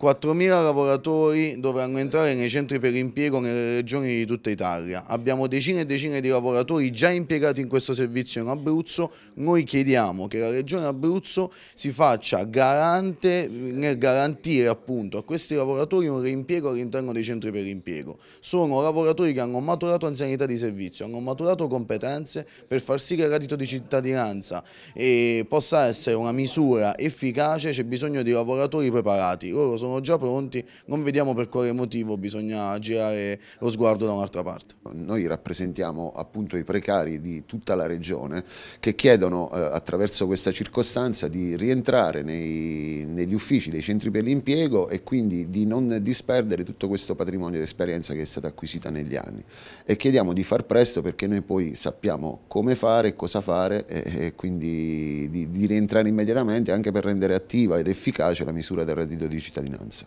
4.000 lavoratori dovranno entrare nei centri per l'impiego nelle regioni di tutta Italia. Abbiamo decine e decine di lavoratori già impiegati in questo servizio in Abruzzo. Noi chiediamo che la Regione Abruzzo si faccia garante nel garantire appunto a questi lavoratori un reimpiego all'interno dei centri per l'impiego. Sono lavoratori che hanno maturato anzianità di servizio, hanno maturato competenze per far sì che il reddito di cittadinanza eh, possa essere una misura efficace, c'è bisogno di lavoratori preparati. Loro sono sono già pronti, non vediamo per quale motivo bisogna girare lo sguardo da un'altra parte. Noi rappresentiamo appunto i precari di tutta la regione che chiedono eh, attraverso questa circostanza di rientrare nei, negli uffici dei centri per l'impiego e quindi di non disperdere tutto questo patrimonio di esperienza che è stata acquisita negli anni e chiediamo di far presto perché noi poi sappiamo come fare, cosa fare e, e quindi di, di rientrare immediatamente anche per rendere attiva ed efficace la misura del reddito di cittadinanza. Netherlands